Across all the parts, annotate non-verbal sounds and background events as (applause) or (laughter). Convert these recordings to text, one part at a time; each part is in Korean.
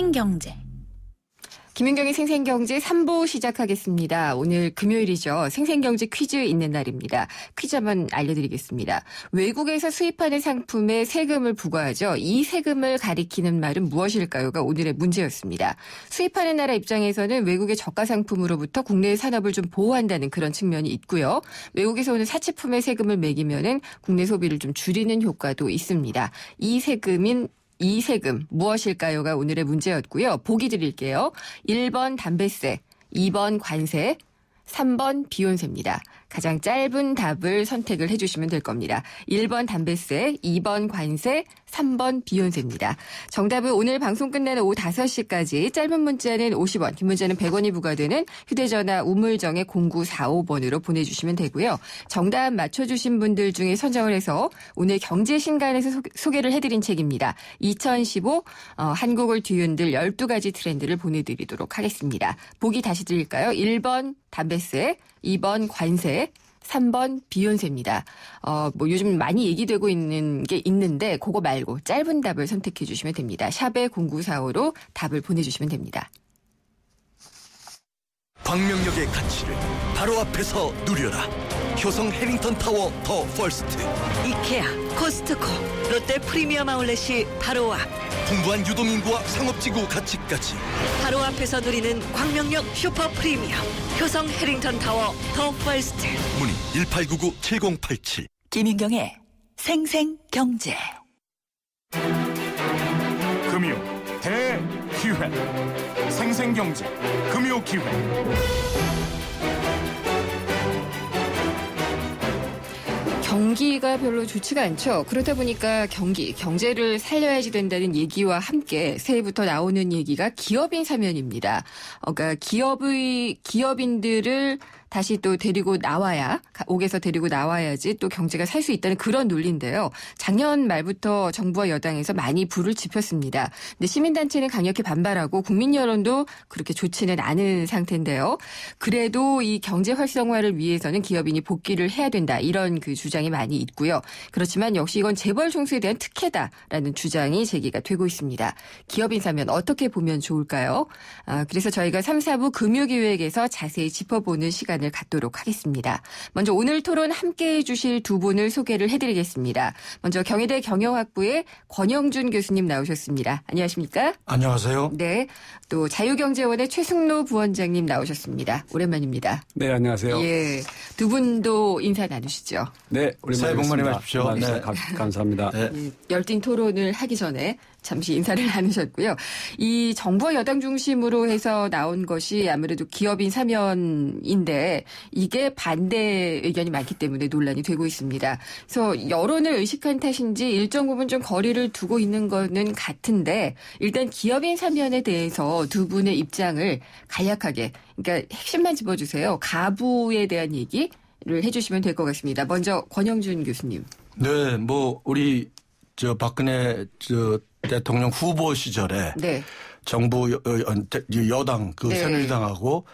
생생경제. 김윤경의 생생경제 3부 시작하겠습니다. 오늘 금요일이죠. 생생경제 퀴즈 있는 날입니다. 퀴즈 한번 알려드리겠습니다. 외국에서 수입하는 상품에 세금을 부과하죠. 이 세금을 가리키는 말은 무엇일까요?가 오늘의 문제였습니다. 수입하는 나라 입장에서는 외국의 저가 상품으로부터 국내의 산업을 좀 보호한다는 그런 측면이 있고요. 외국에서 오는 사치품에 세금을 매기면은 국내 소비를 좀 줄이는 효과도 있습니다. 이 세금인 이 세금 무엇일까요가 오늘의 문제였고요. 보기 드릴게요. 1번 담뱃세 2번 관세, 3번 비욘세입니다. 가장 짧은 답을 선택을 해주시면 될 겁니다. 1번 담배세, 2번 관세, 3번 비욘세입니다. 정답은 오늘 방송 끝나는 오후 5시까지 짧은 문자는 50원, 긴 문자는 100원이 부과되는 휴대전화 우물정의 0945번으로 보내주시면 되고요. 정답 맞춰주신 분들 중에 선정을 해서 오늘 경제신간에서 소개를 해드린 책입니다. 2015 어, 한국을 뒤흔들 12가지 트렌드를 보내드리도록 하겠습니다. 보기 다시 드릴까요? 1번 담배세, 2번 관세, 3번 비욘세입니다. 어, 뭐 요즘 많이 얘기되고 있는 게 있는데 그거 말고 짧은 답을 선택해 주시면 됩니다. 샵의 0945로 답을 보내주시면 됩니다. 광명역의 가치를 바로 앞에서 누려라. 효성 해링턴 타워 더 퍼스트 이케아, 코스트코, 롯데 프리미엄 아울렛이 바로 앞 풍부한 유동인구와 상업지구 가치까지 바로 앞에서 누리는 광명역 슈퍼 프리미엄 효성 해링턴 타워 더 퍼스트 문의 1899-7087 김인경의 생생경제 금요 대기획 생생경제 금요기획 경기가 별로 좋지가 않죠. 그렇다 보니까 경기, 경제를 살려야지 된다는 얘기와 함께 새해부터 나오는 얘기가 기업인 사면입니다. 어, 그러니까 기업의 기업인들을 다시 또 데리고 나와야 옥에서 데리고 나와야지 또 경제가 살 수 있다는 그런 논리인데요. 작년 말부터 정부와 여당에서 많이 불을 지폈습니다. 근데 시민단체는 강력히 반발하고 국민 여론도 그렇게 좋지는 않은 상태인데요. 그래도 이 경제 활성화를 위해서는 기업인이 복귀를 해야 된다 이런 그 주장이 많이 있고요. 그렇지만 역시 이건 재벌 총수에 대한 특혜다라는 주장이 제기가 되고 있습니다. 기업인 사면 어떻게 보면 좋을까요? 아, 그래서 저희가 3, 4부 금융기획에서 자세히 짚어보는 시간. 시간을 갖도록 하겠습니다. 먼저 오늘 토론 함께해 주실 두 분을 소개를 해드리겠습니다. 먼저 경희대 경영학부의 권영준 교수님 나오셨습니다. 안녕하십니까? 안녕하세요. 네. 또 자유경제원의 최승로 부원장님 나오셨습니다. 오랜만입니다. 네, 안녕하세요. 예. 두 분도 인사 나누시죠. 네, 오랜만에 새해 복 많이 받십시오 네. 감, 사합니다 네. 예, 열띤 토론을 하기 전에 잠시 인사를 (laughs) 나누셨고요. 이 정부와 여당 중심으로 해서 나온 것이 아무래도 기업인 사면인데 이게 반대 의견이 많기 때문에 논란이 되고 있습니다. 그래서 여론을 의식한 탓인지 일정 부분 좀 거리를 두고 있는 거는 같은데 일단 기업인 사면에 대해서 두 분의 입장을 간략하게 그러니까 핵심만 집어주세요. 가부에 대한 얘기 를 해주시면 될 것 같습니다. 먼저 권영준 교수님. 네, 뭐 우리 저 박근혜 저 대통령 후보 시절에 네. 정부 여, 여 당그 네. 새누리당하고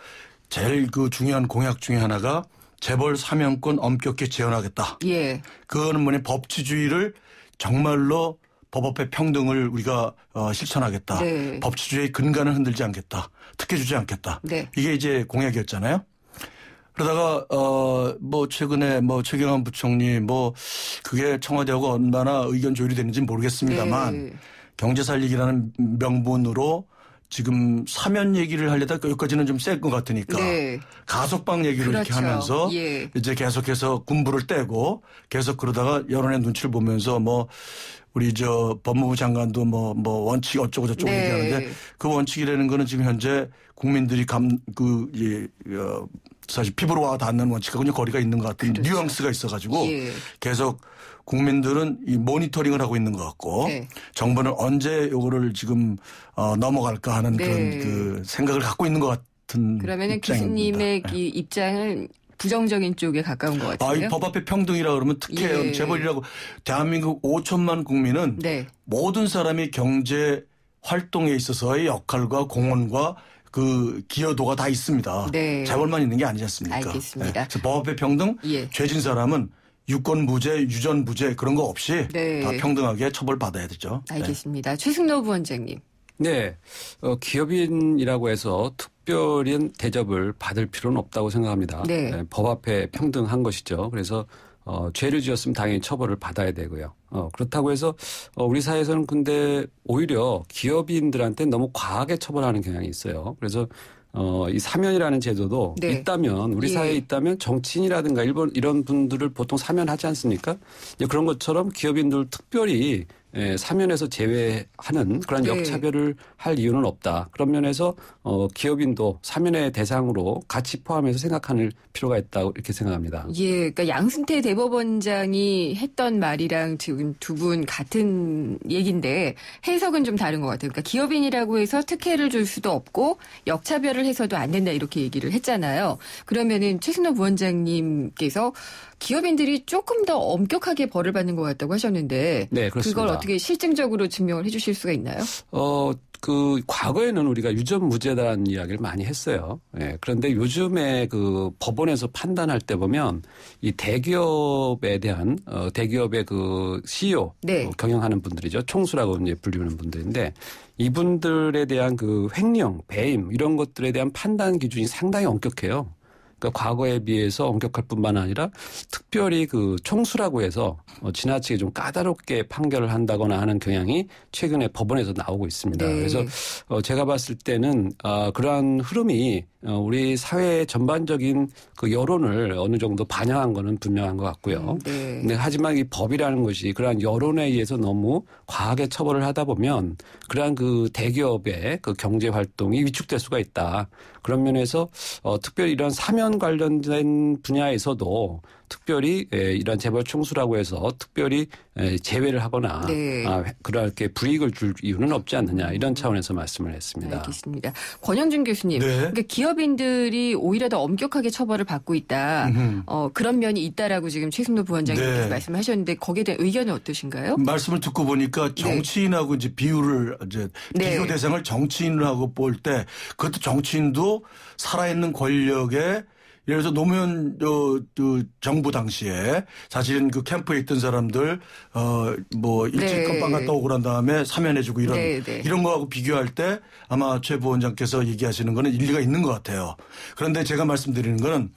제일 그 중요한 공약 중에 하나가 재벌 사면권 엄격히 제한하겠다. 예. 그거는 뭐니 법치주의를 정말로 법업의 평등을 우리가 어, 실천하겠다. 네. 법치주의의 근간을 흔들지 않겠다. 특혜 주지 않겠다. 네. 이게 이제 공약이었잖아요. 그러다가 어뭐 최근에 뭐 최경환 부총리 뭐 그게 청와대하고 얼마나 의견 조율이 되는지 모르겠습니다만 네. 경제 살리기라는 명분으로 지금 사면 얘기를 하려다 여기까지는 좀 셀 것 같으니까 네. 가석방 얘기를 그렇죠. 이렇게 하면서 예. 이제 계속해서 군부를 떼고 계속 그러다가 여론의 눈치를 보면서 뭐 우리 저 법무부 장관도 뭐뭐 뭐 원칙 어쩌고 저쩌고 네. 얘기하는데 그 원칙이라는 거는 지금 현재 국민들이 감그 예, 어, 사실 피부로 와 닿는 원칙하고 거리가 있는 것 같은 그렇죠. 뉘앙스가 있어가지고 예. 계속 국민들은 이 모니터링을 하고 있는 것 같고 네. 정부는 언제 요거를 지금 어, 넘어갈까 하는 네. 그런 그 생각을 갖고 있는 것 같은 그러면은 교수님의 네. 예. 이 입장은 부정적인 쪽에 가까운 것 같아요. 아, 법 앞에 평등이라 그러면 특혜, 예. 재벌이라고 대한민국 5천만 국민은 네. 모든 사람이 경제 활동에 있어서의 역할과 공헌과 그 기여도가 다 있습니다. 네. 재벌만 있는 게 아니지 않습니까? 알겠습니다. 예. 그래서 법 앞에 평등, 예. 죄진 사람은 유권 무죄, 유전 무죄 그런 거 없이 네. 다 평등하게 처벌받아야 되죠. 네. 알겠습니다. 네. 최승노 부원장님. 네. 어, 기업인이라고 해서 특별히 대접을 받을 필요는 없다고 생각합니다. 네. 네, 법 앞에 평등한 것이죠. 그래서 어, 죄를 지었으면 당연히 처벌을 받아야 되고요. 어, 그렇다고 해서 어, 우리 사회에서는 근데 오히려 기업인들한테 너무 과하게 처벌하는 경향이 있어요. 그래서 어, 이 사면이라는 제도도 네. 있다면 우리 예. 사회에 있다면 정치인이라든가 일본 이런 분들을 보통 사면하지 않습니까? 이제 그런 것처럼 기업인들 특별히 예, 사면에서 제외하는 그런 네. 역차별을 할 이유는 없다. 그런 면에서 어, 기업인도 사면의 대상으로 같이 포함해서 생각하는 필요가 있다고 이렇게 생각합니다. 예, 그러니까 양승태 대법원장이 했던 말이랑 지금 두 분 같은 얘기인데 해석은 좀 다른 것 같아요. 그러니까 기업인이라고 해서 특혜를 줄 수도 없고 역차별을 해서도 안 된다 이렇게 얘기를 했잖아요. 그러면은 최순호 부원장님께서 기업인들이 조금 더 엄격하게 벌을 받는 것 같다고 하셨는데 네, 그걸 어떻게 어떻게 실증적으로 증명을 해주실 수가 있나요? 어, 그 과거에는 우리가 유전 무죄다라는 이야기를 많이 했어요. 예. 그런데 요즘에 그 법원에서 판단할 때 보면 이 대기업에 대한 어 대기업의 그 CEO 네. 어, 경영하는 분들이죠. 총수라고 이제 불리는 분들인데 이분들에 대한 그 횡령, 배임 이런 것들에 대한 판단 기준이 상당히 엄격해요. 그러니까 과거에 비해서 엄격할 뿐만 아니라 특별히 그 총수라고 해서 어, 지나치게 좀 까다롭게 판결을 한다거나 하는 경향이 최근에 법원에서 나오고 있습니다. 네. 그래서 어, 제가 봤을 때는 아, 그러한 흐름이 어, 우리 사회 의 전반적인 그 여론을 어느 정도 반영한 거는 분명한 것 같고요. 음, 네. 근데 하지만 이 법이라는 것이 그러한 여론에 의해서 너무 과하게 처벌을 하다 보면 그러한 그 대기업의 그 경제 활동이 위축될 수가 있다. 그런 면에서 특별히 이런 사면 채권 관련된 분야에서도 특별히 예, 이런 재벌 총수라고 해서 특별히 예, 제외를 하거나 네. 아, 그렇게 불이익을 줄 이유는 없지 않느냐 이런 음. 차원에서 말씀을 했습니다. 알겠습니다. 권현준 교수님, 네. 그러니까 기업인들이 오히려 더 엄격하게 처벌을 받고 있다. 어, 그런 면이 있다라고 지금 최승도 부원장님께서 네. 말씀하셨는데 거기에 대한 의견은 어떠신가요? 말씀을 듣고 보니까 네. 정치인하고 이제 비율을 이제 네. 비교 대상을 정치인하고 볼 때 그것도 정치인도 살아있는 권력에 예를 들어서 노무현 어, 그 정부 당시에 사실은 그 캠프에 있던 사람들 어 뭐 일찍 네. 방 갔다 오고 난 다음에 사면해주고 이런 네, 네. 이런 거하고 비교할 때 아마 최 부원장께서 얘기하시는 거는 일리가 있는 것 같아요. 그런데 제가 말씀드리는 거는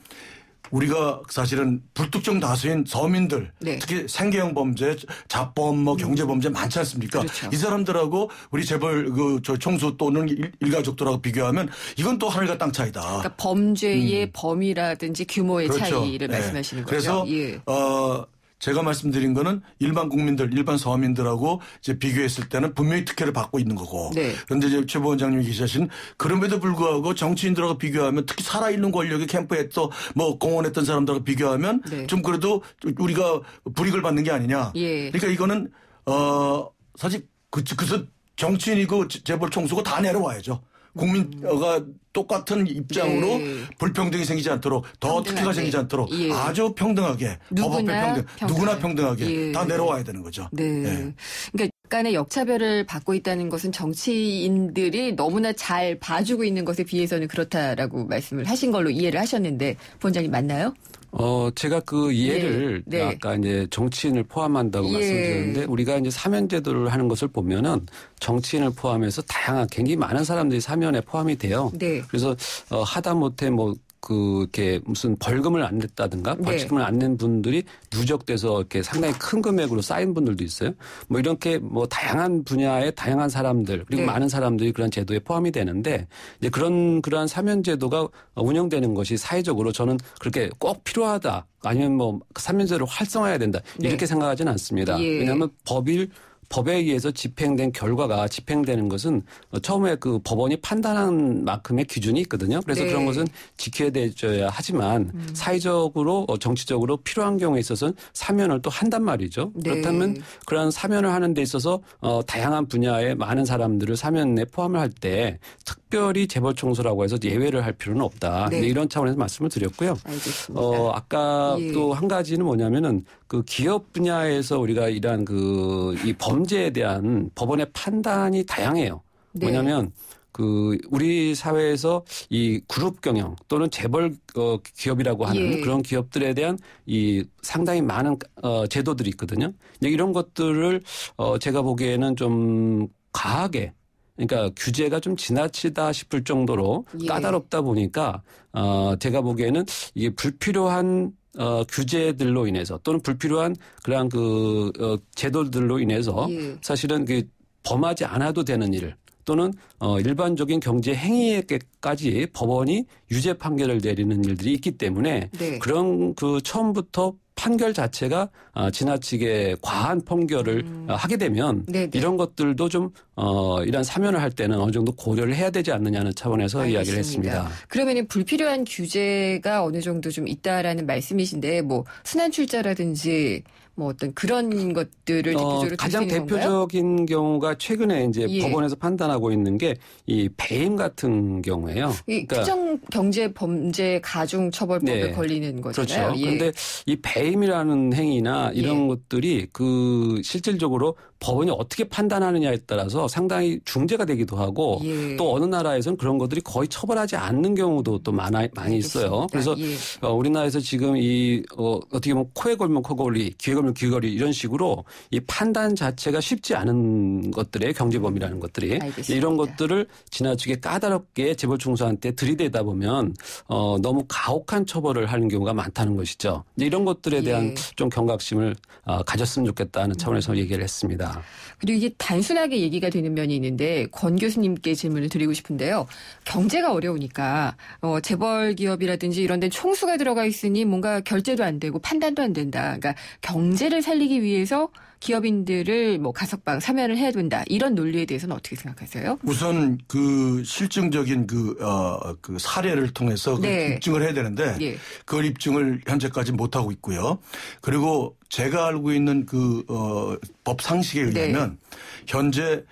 우리가 사실은 불특정 다수인 서민들 네. 특히 생계형 범죄, 자범, 뭐 경제 범죄 많지 않습니까? 그렇죠. 이 사람들하고 우리 재벌 그저 총수 또는 일, 가족들하고 비교하면 이건 또 하늘과 땅 차이다. 그러니까 범죄의 음. 범위라든지 규모의 그렇죠. 차이를 네. 말씀하시는 거죠. 그래서 예. 어 제가 말씀드린 거는 일반 국민들, 일반 서민들하고 이제 비교했을 때는 분명히 특혜를 받고 있는 거고. 네. 그런데 이제 최 부원장님이 계시신 그럼에도 불구하고 정치인들하고 비교하면 특히 살아있는 권력이 캠프에 또 뭐 공헌했던 사람들하고 비교하면 네. 좀 그래도 우리가 불이익을 받는 게 아니냐. 예. 그러니까 이거는 어 사실 그, 그래 정치인이고 재벌 총수고 다 내려와야죠. 국민과 똑같은 입장으로 네. 불평등이 생기지 않도록 더 평등하게. 특혜가 생기지 않도록 예. 아주 평등하게 법원 평등 평등 누구나 평등하게 예. 다 내려와야 되는 거죠. 네. 예. 그러니까 약간의 역차별을 받고 있다는 것은 정치인들이 너무나 잘 봐주고 있는 것에 비해서는 그렇다라고 말씀을 하신 걸로 이해를 하셨는데 본장님 맞나요? 어, 제가 그 예를 네, 네. 아까 이제 정치인을 포함한다고 예. 말씀드렸는데 우리가 이제 사면제도를 하는 것을 보면은 정치인을 포함해서 다양한 굉장히 많은 사람들이 사면에 포함이 돼요. 네. 그래서 어, 하다못해 뭐그 이렇게 무슨 벌금을 안 냈다든가 네. 벌칙금을 안 낸 분들이 누적돼서 이렇게 상당히 큰 금액으로 쌓인 분들도 있어요. 뭐 이렇게 뭐 다양한 분야의 다양한 사람들 그리고 네. 많은 사람들이 그런 제도에 포함이 되는데 이제 그런 그러한 사면 제도가 운영되는 것이 사회적으로 저는 그렇게 꼭 필요하다 아니면 뭐 사면제를 활성화해야 된다 네. 이렇게 네. 생각하지는 않습니다. 예. 왜냐하면 법일 법에 의해서 집행된 결과가 집행되는 것은 처음에 그 법원이 판단한 만큼의 기준이 있거든요. 그래서 네. 그런 것은 지켜야 되어야 하지만 음. 사회적으로 어, 정치적으로 필요한 경우에 있어서는 사면을 또 한단 말이죠. 네. 그렇다면 그러한 사면을 하는 데 있어서 어, 다양한 분야의 많은 사람들을 사면에 포함을 할 때 특별히 재벌 청소라고 해서 예외를 할 필요는 없다. 네. 이런 차원에서 말씀을 드렸고요. 알겠습니다. 어, 아까 예. 또한 가지는 뭐냐면은 그 기업 분야에서 우리가 이러한 그 이 범죄에 대한 법원의 판단이 다양해요. 네. 뭐냐면 그 우리 사회에서 이 그룹 경영 또는 재벌 어, 기업이라고 하는 예. 그런 기업들에 대한 이 상당히 많은 어, 제도들이 있거든요. 근데 이런 것들을 어, 제가 보기에는 좀 과하게 그러니까 규제가 좀 지나치다 싶을 정도로 예. 까다롭다 보니까 어 제가 보기에는 이게 불필요한 어, 규제들로 인해서 또는 불필요한 그러한그 어, 제도들로 인해서 예. 사실은 그 범하지 않아도 되는 일 또는 어, 일반적인 경제 행위에까지 법원이 유죄 판결을 내리는 일들이 있기 때문에 네. 그런 그 처음부터 판결 자체가 아, 지나치게 과한 판결을 음. 어, 하게 되면 네네. 이런 것들도 좀 어, 이런 사면을 할 때는 어느 정도 고려를 해야 되지 않느냐는 차원에서 알겠습니다. 이야기를 했습니다. 그러면 불필요한 규제가 어느 정도 좀 있다라는 말씀이신데 뭐 순환 출자라든지 뭐 어떤 그런 것들을 어, 대표적으로 가장 대표적인 건가요? 경우가 최근에 이제 예. 법원에서 판단하고 있는 게 이 배임 같은 경우에요. 그러니까 특정 경제 범죄 가중 처벌법에 네. 걸리는 거잖아요. 그렇죠. 예. 그런데 이 배임이라는 행위나 이런 예. 것들이 그 실질적으로 법원이 어떻게 판단하느냐에 따라서 상당히 중재가 되기도 하고 예. 또 어느 나라에서는 그런 것들이 거의 처벌하지 않는 경우도 또 많아, 많이 아, 있어요. 그래서 예. 어, 우리나라에서 지금 이 어, 어떻게 보면 코에 걸면 코걸리 귀에 걸면 귀걸이 이런 식으로 이 판단 자체가 쉽지 않은 것들의 경제범이라는 것들이 알겠습니다. 이런 것들을 지나치게 까다롭게 재벌총수한테 들이대다 보면 어, 너무 가혹한 처벌을 하는 경우가 많다는 것이죠. 이런 것들에 예. 대한 예. 좀 경각심을 어, 가졌으면 좋겠다는 차원에서 음. 얘기를 했습니다. 있습니다. 그리고 이게 단순하게 얘기가 되는 면이 있는데 권 교수님께 질문을 드리고 싶은데요. 경제가 어려우니까 어, 재벌 기업이라든지 이런 데 총수가 들어가 있으니 뭔가 결제도 안 되고 판단도 안 된다. 그러니까 경제를 살리기 위해서 기업인들을 뭐 가석방 사면을 해야 된다 이런 논리에 대해서는 어떻게 생각하세요? 우선 그 실증적인 그, 어, 그 사례를 통해서 네. 그 입증을 해야 되는데 예. 그 입증을 현재까지 못 하고 있고요. 그리고 제가 알고 있는 그 어, 법 상식에 네. 의하면 네. 현재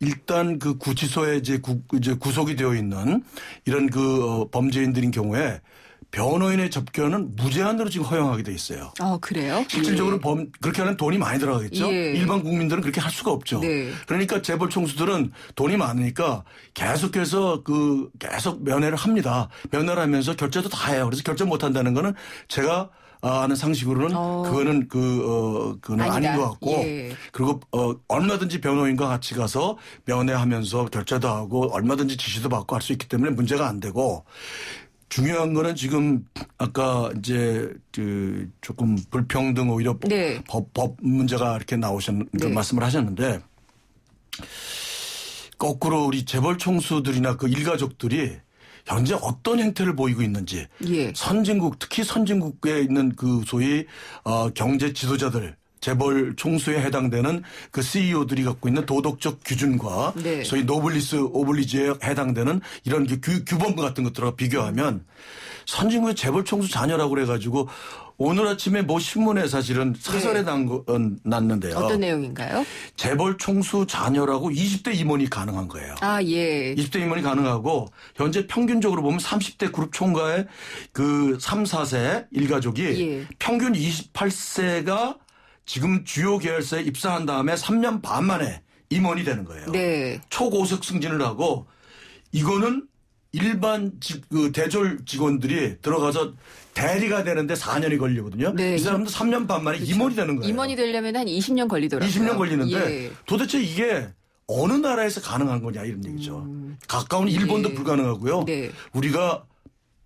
일단 그 구치소에 이제, 구, 이제 구속이 되어 있는 이런 그 어, 범죄인들인 경우에 변호인의 접견은 무제한으로 지금 허용하게 돼 있어요. 아 그래요? 실질적으로 예. 범 그렇게 하는 돈이 많이 들어가겠죠. 예. 일반 국민들은 그렇게 할 수가 없죠. 네. 그러니까 재벌 총수들은 돈이 많으니까 계속해서 그 계속 면회를 합니다. 면회를 하면서 결제도 다 해요. 그래서 결제 못 한다는 거는 제가 아, 아는 상식으로는 어. 그거는 그, 어, 그는 아닌 것 같고. 예. 그리고, 어, 얼마든지 변호인과 같이 가서 면회하면서 결제도 하고 얼마든지 지시도 받고 할 수 있기 때문에 문제가 안 되고 중요한 거는 지금 아까 이제 그 조금 불평등 오히려 네. 법, 법 문제가 이렇게 나오셨 그 네. 말씀을 하셨는데 거꾸로 우리 재벌 총수들이나 그 일가족들이 현재 어떤 행태를 보이고 있는지 예. 선진국 특히 선진국에 있는 그 소위 어, 경제 지도자들 재벌 총수에 해당되는 그 CEO들이 갖고 있는 도덕적 기준과 네. 소위 노블리스 오블리지에 해당되는 이런 규, 규범 같은 것들과 비교하면 선진국의 재벌 총수 자녀라고 그래가지고 오늘 아침에 뭐 신문에 사실은 사설에 네. 난, 거, 어, 났는데요. 어떤 내용인가요? 재벌 총수 자녀라고 20대 임원이 가능한 거예요. 아, 예. 20대 임원이 가능하고 현재 평균적으로 보면 30대 그룹 총괄의 그 3, 4세 일가족이 예. 평균 28세가 지금 주요 계열사에 입사한 다음에 3년 반 만에 임원이 되는 거예요. 네. 초고속 승진을 하고 이거는 일반 직, 그 대졸 직원들이 들어가서 대리가 되는데 4년이 걸리거든요. 네. 이 사람도 3년 반 만에 그렇 임원이 되는 거예요. 임원이 되려면 한 20년 걸리더라고요. 20년 걸리는데 예. 도대체 이게 어느 나라에서 가능한 거냐 이런 얘기죠. 음. 가까운 일본도 네. 불가능하고요. 네. 우리가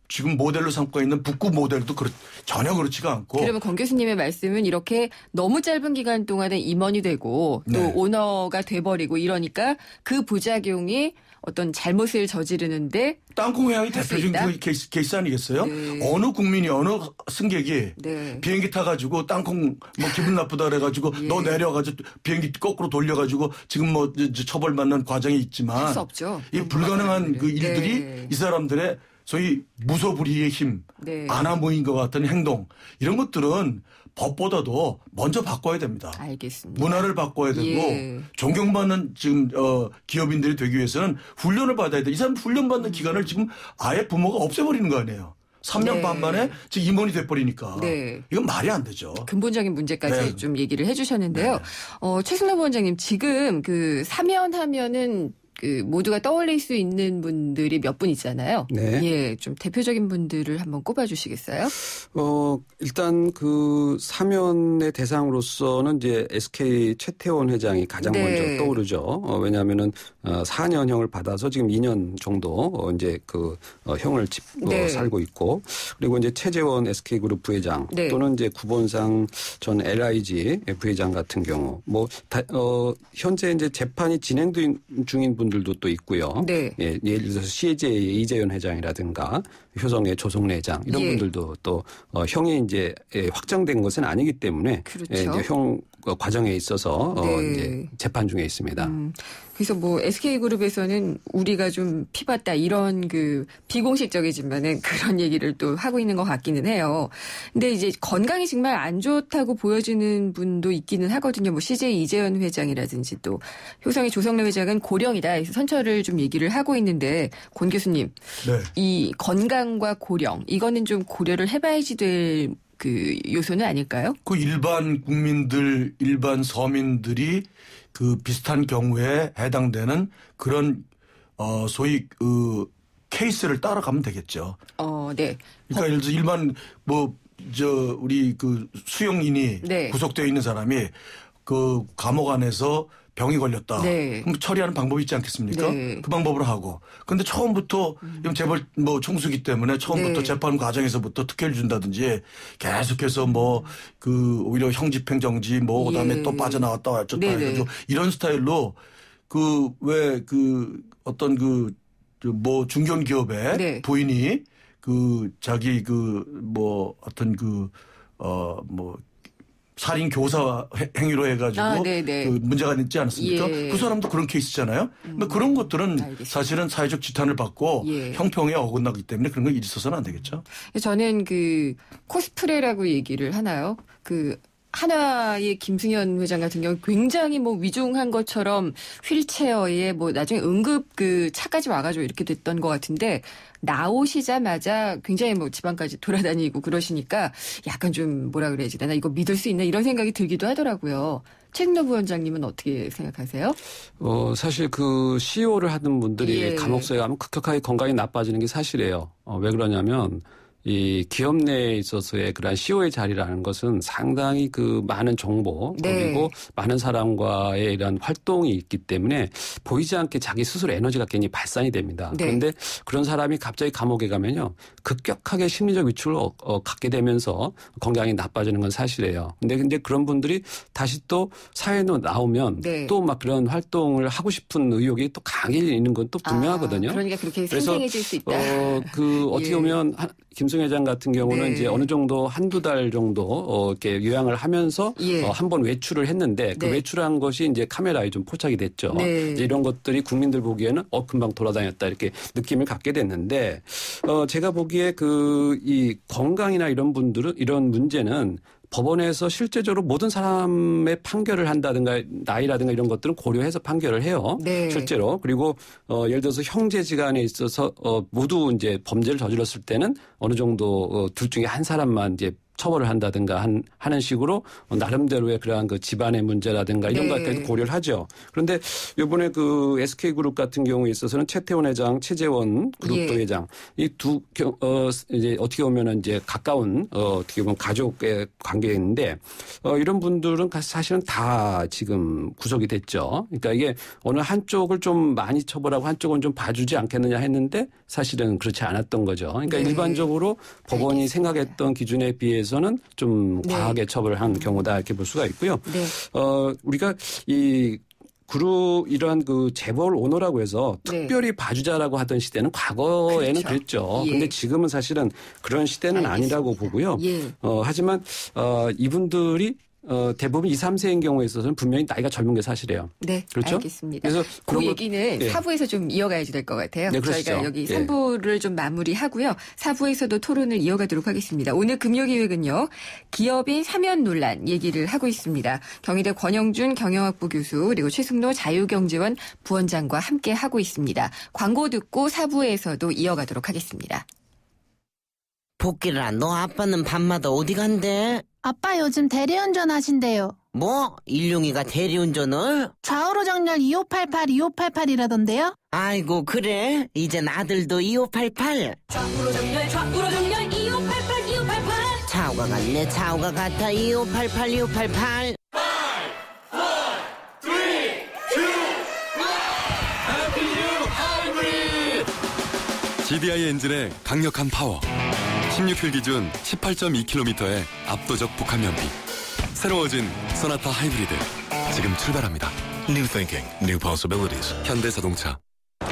지금 모델로 삼고 있는 북구 모델도 그렇, 전혀 그렇지가 않고. 그러면 권 교수님의 말씀은 이렇게 너무 짧은 기간 동안에 임원이 되고 또 네. 오너가 돼버리고 이러니까 그 부작용이 어떤 잘못을 저지르는데 땅콩회항이 대표적인 그 케이스, 케이스 아니겠어요? 네. 어느 국민이 어느 승객이 네. 비행기 타가지고 땅콩 뭐 기분 나쁘다 그래가지고 예. 너 내려가지고 비행기 거꾸로 돌려가지고 지금 뭐 처벌받는 과정이 있지만 할 수 없죠. 이 불가능한 그 일들이 네. 이 사람들의 소위 무소불위의 힘, 네. 아무인것 같은 행동 이런 것들은 법보다도 먼저 바꿔야 됩니다. 알겠습니다. 문화를 바꿔야 되고 예. 존경받는 지금 어, 기업인들이 되기 위해서는 훈련을 받아야 돼. 이 사람 훈련받는 음. 기간을 지금 아예 부모가 없애버리는 거 아니에요. 3년 네. 반 만에 즉 임원이 돼버리니까 네. 이건 말이 안 되죠. 근본적인 문제까지 네. 좀 얘기를 해주셨는데요. 네. 어, 최승남 원장님 지금 그 사면하면은 그 모두가 떠올릴 수 있는 분들이 몇 분 있잖아요. 네. 예, 좀 대표적인 분들을 한번 꼽아 주시겠어요? 어, 일단 그 사면의 대상으로서는 이제 SK 최태원 회장이 가장 네. 먼저 떠오르죠. 어, 왜냐하면은 4년형을 어, 받아서 지금 2년 정도 어, 이제 그 어, 형을 집, 어, 네. 살고 있고 그리고 이제 최재원 SK 그룹 부회장 네. 또는 이제 구본상 전 LIG 부회장 같은 경우 뭐 다, 어, 현재 이제 재판이 진행 중인 분 분들도 또 있고요. 네. 예, 예를 들어서 CJ의 이재현 회장이라든가 효성의 조성래 회장 이런 예. 분들도 또 어, 형이 이제 예, 확정된 것은 아니기 때문에 예, 그렇죠. 예, 이제 형 과정에 있어서 어, 네. 어, 이제 재판 중에 있습니다. 음. 그래서 뭐 SK그룹에서는 우리가 좀 피봤다 이런 그 비공식적이지만은 (laughs) 그런 얘기를 또 하고 있는 것 같기는 해요. 근데 이제 건강이 정말 안 좋다고 보여지는 분도 있기는 하거든요. 뭐 CJ 이재현 회장이라든지 또 효성의 조성래 회장은 고령이다 해서 선처를 좀 얘기를 하고 있는데 권 교수님, 네. 이 건강과 고령 이거는 좀 고려를 해봐야지 될. 그 요소는 아닐까요? 그 일반 국민들, 일반 서민들이 그 비슷한 경우에 해당되는 그런 어 소위 그 케이스를 따라가면 되겠죠. 어, 네. 그러니까 예를 들어 일반 뭐 저 우리 그 수용인이 네. 구속되어 있는 사람이 그 감옥 안에서 병이 걸렸다. 네. 그럼 처리하는 방법이 있지 않겠습니까? 네. 그 방법으로 하고. 그런데 처음부터 음. 재벌 뭐 총수기 때문에 처음부터 네. 재판 과정에서부터 특혜를 준다든지 계속해서 뭐 그 오히려 형집행 정지 뭐 그다음에 예. 또 빠져나왔다 어쩌다 네, 네. 해가지고 이런 스타일로 그 왜그 그 어떤 그 뭐 중견 기업의 네. 부인이 그 자기 그 뭐 어떤 그어뭐 살인 교사 행위로 해가지고 아, 네, 네. 그 문제가 있지 않았습니까? 예. 그 사람도 그런 케이스잖아요. 음. 근데 그런 것들은 알겠습니다. 사실은 사회적 지탄을 받고 예. 형평에 어긋나기 때문에 그런 거 있어서는 안 되겠죠. 저는 그 코스프레라고 얘기를 하나요? 그 하나의 김승현 회장 같은 경우 굉장히 뭐 위중한 것처럼 휠체어에 뭐 나중에 응급 그 차까지 와가지고 이렇게 됐던 것 같은데 나오시자마자 굉장히 뭐 지방까지 돌아다니고 그러시니까 약간 좀 뭐라 그래야지 되나 이거 믿을 수 있나 이런 생각이 들기도 하더라고요. 최근노 부원장님은 어떻게 생각하세요? 어, 사실 그 CEO를 하던 분들이 예. 감옥소에 가면 급격하게 건강이 나빠지는 게 사실이에요. 어, 왜 그러냐면 이 기업 내에 있어서의 그러한 CEO의 자리라는 것은 상당히 그 많은 정보 네. 그리고 많은 사람과의 이런 활동이 있기 때문에 보이지 않게 자기 스스로 에너지가 괜히 발산이 됩니다. 네. 그런데 그런 사람이 갑자기 감옥에 가면요 급격하게 심리적 위축을 어, 어, 갖게 되면서 건강이 나빠지는 건 사실이에요. 근데 근데 그런 분들이 다시 또 사회로 나오면 네. 또막 그런 활동을 하고 싶은 의욕이 또강해게 있는 건또 아, 분명하거든요. 아, 그러니까 그렇게 생생해질 수 있다. 어, 그 (laughs) 예. 어떻게 예. 보면 김승 회장 같은 경우는 네. 이제 어느 정도 한두 달 정도 어, 이렇게 요양을 하면서 예. 어, 한번 외출을 했는데 그 네. 외출한 것이 이제 카메라에 좀 포착이 됐죠. 네. 이제 이런 것들이 국민들 보기에는 어 금방 돌아다녔다 이렇게 느낌을 갖게 됐는데 어 제가 보기에 그 이 건강이나 이런 분들은 이런 문제는 법원에서 실제적으로 모든 사람의 판결을 한다든가 나이라든가 이런 것들은 고려해서 판결을 해요. 네. 실제로 그리고 어 예를 들어서 형제지간에 있어서 어 모두 이제 범죄를 저질렀을 때는 어느 정도 어둘 중에 한 사람만 이제 처벌을 한다든가 한, 하는 식으로 뭐 나름대로의 그러한 그 집안의 문제라든가 이런 네. 것까지 고려를 하죠. 그런데 요번에그 SK 그룹 같은 경우에 있어서는 최태원 회장, 최재원 그룹도 예. 회장 이 두 어, 이제 어떻게 보면은 이제 가까운 어, 어떻게 보면 가족의 관계에 있는데 어, 이런 분들은 사실은 다 지금 구속이 됐죠. 그러니까 이게 어느 한쪽을 좀 많이 처벌하고 한쪽은 좀 봐주지 않겠느냐 했는데 사실은 그렇지 않았던 거죠. 그러니까 네. 일반적으로 법원이 알겠습니다. 생각했던 기준에 비해서 대해서는 좀 네. 과하게 처벌한 경우다 이렇게 볼 수가 있고요. 네. 어, 우리가 이 그룹 이러한 그 재벌 오너라고 해서 네. 특별히 네. 봐주자라고 하던 시대는 과거에는 그렇죠. 그랬죠 예. 근데 지금은 사실은 그런 시대는 알겠습니다. 아니라고 보고요. 예. 어, 하지만 어, 이분들이 어, 대부분 2, 3세인 경우에 있어서는 분명히 나이가 젊은 게 사실이에요. 네. 그렇죠? 알겠습니다. 그래서 그 얘기는 예. 4부에서 좀 이어가야지 될 것 같아요. 네, 그러시 저희가 여기 3부를 예. 좀 마무리하고요. 4부에서도 토론을 이어가도록 하겠습니다. 오늘 금요 기획은요. 기업인 사면 논란 얘기를 하고 있습니다. 경희대 권영준 경영학부 교수 그리고 최승로 자유경제원 부원장과 함께 하고 있습니다. 광고 듣고 4부에서도 이어가도록 하겠습니다. 복귀를 안. 너 아빠는 밤마다 어디 간대? 아빠 요즘 대리운전 하신대요. 뭐? 일룡이가 대리운전을? 좌우로 정렬 2588, 2588이라던데요? 아이고 그래? 이젠 아들도 2588. 좌우로 정렬, 좌우로 정렬 2588, 2588. 차오가 같네, 차오가 같아 2588, 2588. 5, 4, 3, 2, 1. 해피 뉴 하이브리드. GDI 엔진의 강력한 파워. 16일 기준 18.2km의 압도적 복합 연비. 새로워진 소나타 하이브리드. 지금 출발합니다. New thinking, new possibilities. 현대자동차.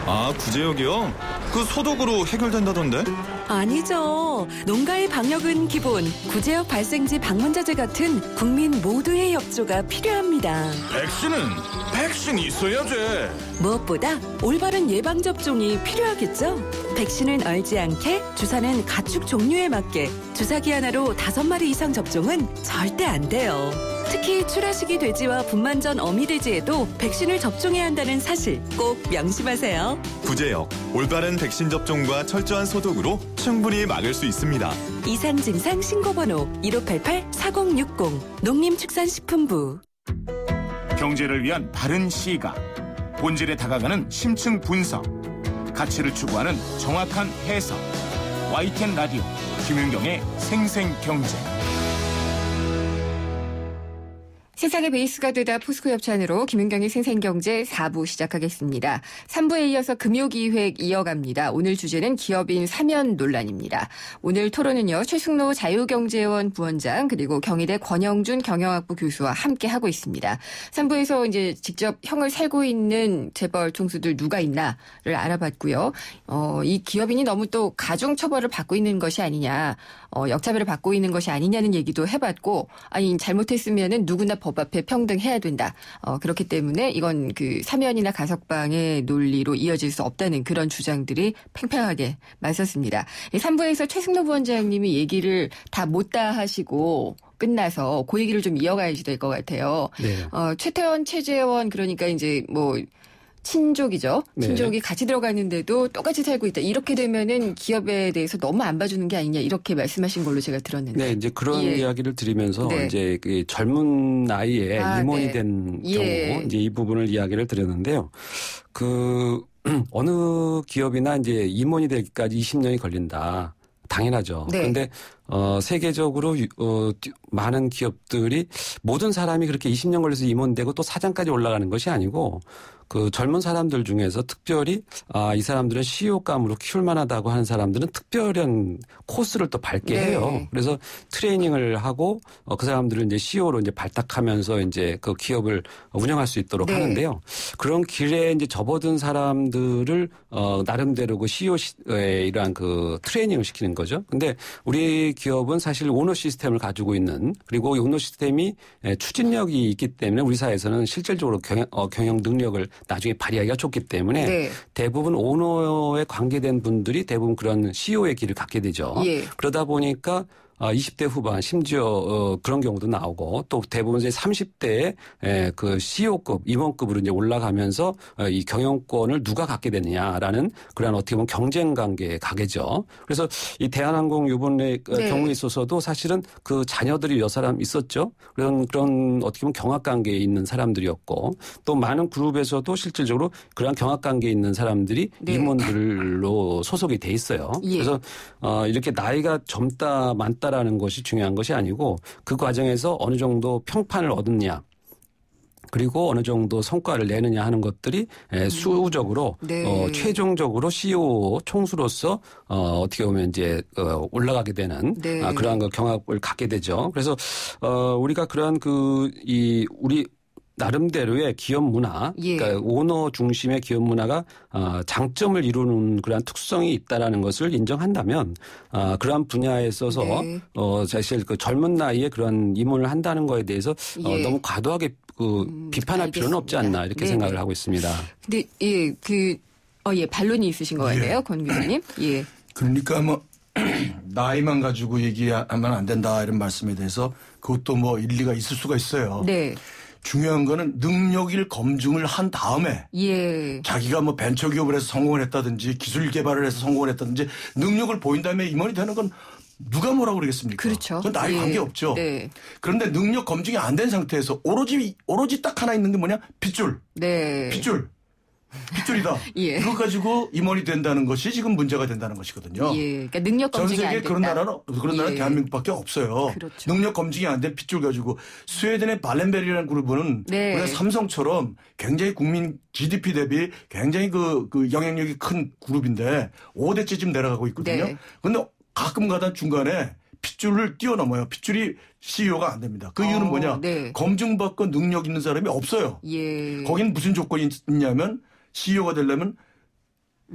아, 구제역이요? 그 소독으로 해결된다던데? 아니죠. 농가의 방역은 기본, 구제역 발생지 방문자제 같은 국민 모두의 협조가 필요합니다. 백신은 백신 이 있어야지. 무엇보다 올바른 예방 접종이 필요하겠죠. 백신은 얼지 않게 주사는 가축 종류에 맞게 주사기 하나로 다섯 마리 이상 접종은 절대 안 돼요. 특히 출하식이 돼지와 분만전 어미돼지에도 백신을 접종해야 한다는 사실 꼭 명심하세요. 구제역, 올바른 백신 접종과 철저한 소독으로 충분히 막을 수 있습니다. 이상 증상 신고번호 1588-4060 농림축산식품부 경제를 위한 바른 시각, 본질에 다가가는 심층 분석, 가치를 추구하는 정확한 해석, YTN 라디오 김윤경의 생생경제. 세상의 베이스가 되다 포스코 협찬으로 김윤경의 생생경제 4부 시작하겠습니다. 3부에 이어서 금요기획 이어갑니다. 오늘 주제는 기업인 사면 논란입니다. 오늘 토론은요. 최승로 자유경제원 부원장 그리고 경희대 권영준 경영학부 교수와 함께 하고 있습니다. 3부에서 이제 직접 형을 살고 있는 재벌 총수들 누가 있나를 알아봤고요. 어, 이 기업인이 너무 또 가중 처벌을 받고 있는 것이 아니냐. 어, 역차별을 받고 있는 것이 아니냐는 얘기도 해봤고 아니 잘못했으면 누구나 법 앞에 평등해야 된다. 어, 그렇기 때문에 이건 그 사면이나 가석방의 논리로 이어질 수 없다는 그런 주장들이 팽팽하게 맞섰습니다. 3부에서 최승노 부원장님이 얘기를 다 못다 하시고 끝나서 그 얘기를 좀 이어가야지 될것 같아요. 네. 어, 최태원, 최재원 그러니까 이제 뭐 친족이죠. 네. 친족이 네. 같이 들어가 있는데도 똑같이 살고 있다. 이렇게 되면은 기업에 대해서 너무 안 봐주는 게 아니냐 이렇게 말씀하신 걸로 제가 들었는데. 네, 이제 그런 예. 이야기를 드리면서 네. 이제 그 젊은 나이에 아, 네. 임원이 네. 된 예. 경우 예. 이제 이 부분을 이야기를 드렸는데요. 그 (clears throat) 어느 기업이나 이제 임원이 되기까지 20년이 걸린다. 당연하죠. 네. 그런데 어 세계적으로 어 많은 기업들이 모든 사람이 그렇게 20년 걸려서 임원되고 또 사장까지 올라가는 것이 아니고 그 젊은 사람들 중에서 특별히 아, 이 사람들은 시효감으로 e 키울 만하다고 하는 사람들은 특별한 코스를 또 밟게 네. 해요. 그래서 트레이닝을 하고 어, 그 사람들을 이제 시효로 e 이제 발탁하면서 이제 그 기업을 운영할 수 있도록 네. 하는데요. 그런 길에 이제 접어든 사람들을 어, 나름대로 그시효 e o 의 이러한 그 트레이닝을 시키는 거죠. 근데 우리 기업은 사실 오너 시스템을 가지고 있는 그리고 오너 시스템이 추진력이 있기 때문에 우리 사회에서는 실질적으로 경영, 어, 경영 능력을 나중에 발휘하기가 좋기 때문에 네. 대부분 오너에 관계된 분들이 대부분 그런 CEO의 길을 갖게 되죠. 예. 그러다 보니까 아, 20대 후반 심지어 어, 그런 경우도 나오고 또 대부분 이제 30대에 에, 예, 그 CEO급 임원급으로 이제 올라가면서 어, 이 경영권을 누가 갖게 되느냐라는 그런 어떻게 보면 경쟁 관계에 가게죠. 그래서 이 대한항공 요번에 어, 네. 경우에 있어서도 사실은 그 자녀들이 여 사람 있었죠. 그런 그런 어떻게 보면 경악 관계에 있는 사람들이었고 또 많은 그룹에서도 실질적으로 그런 경악 관계에 있는 사람들이 네. 임원들로 소속이 돼 있어요. 예. 그래서 어, 이렇게 나이가 젊다 많다 했다라는 것이 중요한 것이 아니고 그 과정에서 어느 정도 평판을 얻느냐 그리고 어느 정도 성과를 내느냐 하는 것들이 예, 음. 수적으로 네. 어, 최종적으로 CEO 총수로서 어, 어떻게 보면 이제 어, 올라가게 되는 네. 아, 그러한 그 경합을 갖게 되죠. 그래서 어, 우리가 그러한 그이 우리 나름대로의 기업 문화, 예. 그러니까 오너 중심의 기업 문화가 어, 장점을 이루는 그러한 특성이 있다라는 것을 인정한다면 어, 그러한 분야에 있어서 네. 어, 사실 그 젊은 나이에 그런 입문을 한다는 거에 대해서 어, 예. 어, 너무 과도하게 그 음, 비판할 알겠습니다. 필요는 없지 않나 이렇게 네 생각을 네. 하고 있습니다. 근데 예, 그 어, 예, 반론이 있으신 거같요 예. 권 교수님. 예. 그러니까 뭐 (clears throat) 나이만 가지고 얘기하면 안 된다 이런 말씀에 대해서 그것도 뭐 일리가 있을 수가 있어요. 네. 중요한 거는 능력일 검증을 한 다음에 예. 자기가 뭐 벤처 기업을 해서 성공을 했다든지 기술 개발을 해서 성공을 했다든지 능력을 보인 다음에 임원이 되는 건 누가 뭐라고 그러겠습니까? 그렇죠. 그건 나에 예. 관계 없죠. 네. 그런데 능력 검증이 안 된 상태에서 오로지 오로지 딱 하나 있는 게 뭐냐? 빗줄. 네. 빗줄. 핏줄이다. (laughs) 예. 이거 가지고 임원이 된다는 것이 지금 문제가 된다는 것이거든요. 예. 그러니까 능력 전 검증이 세계 그런 나라는 그런 나라 예. 대한민국밖에 없어요. 그렇죠. 능력 검증이 안 된 핏줄 가지고 스웨덴의 발렌베리라는 그룹은 네. 우리 삼성처럼 굉장히 국민 GDP 대비 굉장히 그, 그 영향력이 큰 그룹인데 5대째 지금 내려가고 있거든요. 그런데 네. 가끔가다 중간에 핏줄을 뛰어넘어요. 핏줄이 CEO가 안 됩니다. 그 이유는 어, 뭐냐? 네. 검증받고 능력 있는 사람이 없어요. 예. 거긴 무슨 조건이 있냐면 CEO가 되려면